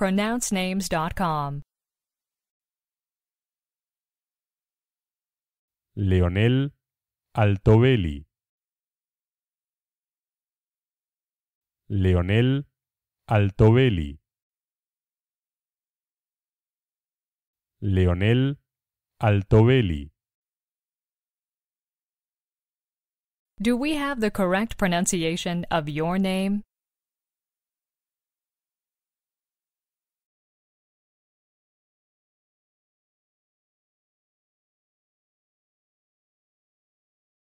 pronouncenames.com. Leonel Altobelli. Leonel Altobelli. Leonel Altobelli. Do we have the correct pronunciation of your name?